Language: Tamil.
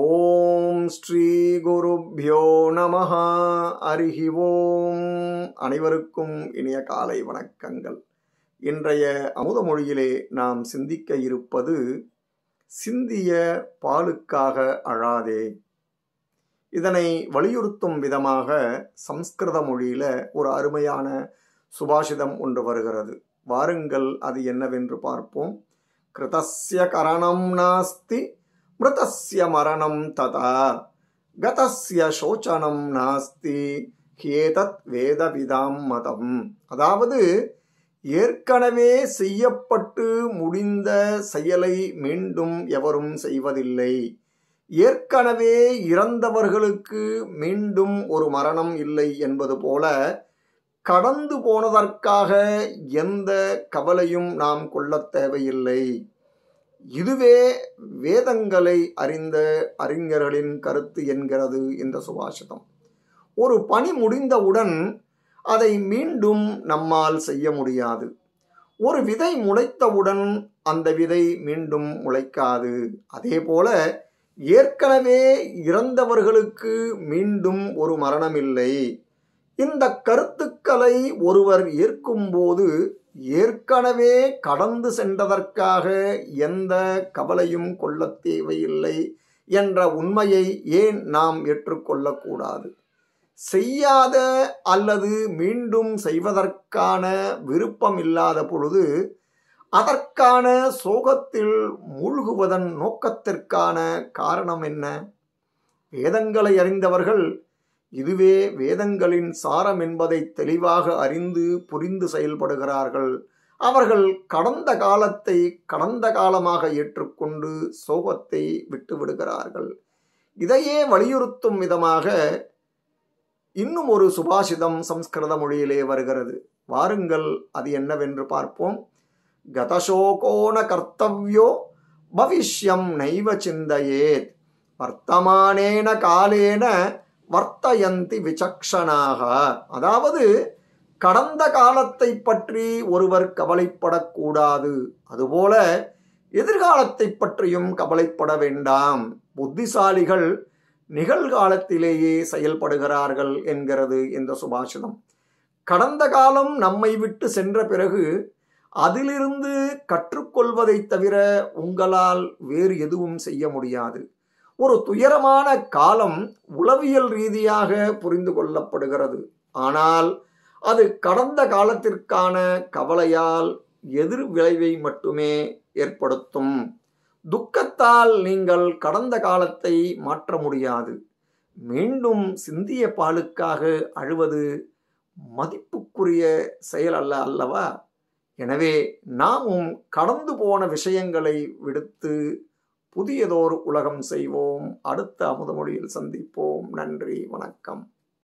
ஓம் ஸ்ரீ குருப்யோ நம அருகி ஓம் அனைவருக்கும் இனிய காலை வணக்கங்கள் இன்றைய அமுதமொழியிலே நாம் சிந்திக்க இருப்பது சிந்திய பாலுக்காக அழாதே இதனை வலியுறுத்தும் விதமாக சம்ஸ்கிருத மொழியில ஒரு அருமையான சுபாஷிதம் ஒன்று வருகிறது வாருங்கள் அது என்னவென்று பார்ப்போம் கிருதஸ்ய கரணம் நாஸ்தி மிருதஸ்ய மரணம் ததா கதசிய சோச்சனம் நாஸ்தி ஹேதத் வேதவிதாம் மதம் அதாவது ஏற்கனவே செய்யப்பட்டு முடிந்த செயலை மீண்டும் எவரும் செய்வதில்லை ஏற்கனவே இறந்தவர்களுக்கு மீண்டும் ஒரு மரணம் இல்லை என்பது போல கடந்து போனதற்காக எந்த கவலையும் நாம் கொள்ளத் தேவையில்லை இதுவே வேதங்களை அறிந்த அறிஞர்களின் கருத்து என்கிறது இந்த சுபாஷிதம் ஒரு பணி முடிந்தவுடன் அதை மீண்டும் நம்மால் செய்ய முடியாது ஒரு விதை முளைத்தவுடன் அந்த விதை மீண்டும் முளைக்காது அதே போல ஏற்கனவே இறந்தவர்களுக்கு மீண்டும் ஒரு மரணமில்லை இந்த கருத்து சிக்கலை ஒருவர் ஏற்கும்போது ஏற்கனவே கடந்து சென்றதற்காக எந்த கவலையும் கொள்ள தேவையில்லை என்ற உண்மையை ஏன் நாம் ஏற்றுக்கொள்ளக்கூடாது செய்யாத அல்லது மீண்டும் செய்வதற்கான விருப்பம் இல்லாத பொழுது அதற்கான சோகத்தில் மூழ்குவதன் நோக்கத்திற்கான காரணம் என்ன வேதங்களை அறிந்தவர்கள் இதுவே வேதங்களின் சாரம் என்பதை தெளிவாக அறிந்து புரிந்து செயல்படுகிறார்கள் அவர்கள் கடந்த காலத்தை கடந்த காலமாக ஏற்றுக்கொண்டு சோகத்தை விட்டுவிடுகிறார்கள் இதையே வலியுறுத்தும் விதமாக இன்னும் ஒரு சுபாஷிதம் சம்ஸ்கிருத மொழியிலே வருகிறது வாருங்கள் அது என்னவென்று பார்ப்போம் கதசோகோண கர்த்தவ்யோ பவிஷ்யம் நைவ சிந்தையேத் வர்த்தமானேன காலேன வர்த்தயந்தி விசக்ஷனாக அதாவது கடந்த காலத்தை பற்றி ஒருவர் கவலைப்படக்கூடாது அதுபோல எதிர்காலத்தை பற்றியும் கவலைப்பட வேண்டாம் புத்திசாலிகள் நிகழ்காலத்திலேயே செயல்படுகிறார்கள் என்கிறது இந்த சுபாஷிதம் கடந்த காலம் நம்மை விட்டு சென்ற பிறகு அதிலிருந்து கற்றுக்கொள்வதை தவிர உங்களால் வேறு எதுவும் செய்ய முடியாது ஒரு துயரமான காலம் உளவியல் ரீதியாக புரிந்து கொள்ளப்படுகிறது ஆனால் அது கடந்த காலத்திற்கான கவலையால் எதிர் விளைவை மட்டுமே ஏற்படுத்தும் துக்கத்தால் நீங்கள் கடந்த காலத்தை மாற்ற முடியாது மீண்டும் சிந்திய பாலுக்காக அழுவது மதிப்புக்குரிய செயல் அல்ல அல்லவா எனவே நாமும் கடந்து போன விஷயங்களை விடுத்து புதியதோர் உலகம் செய்வோம் அடுத்த அமுதமொழியில் சந்திப்போம் நன்றி வணக்கம்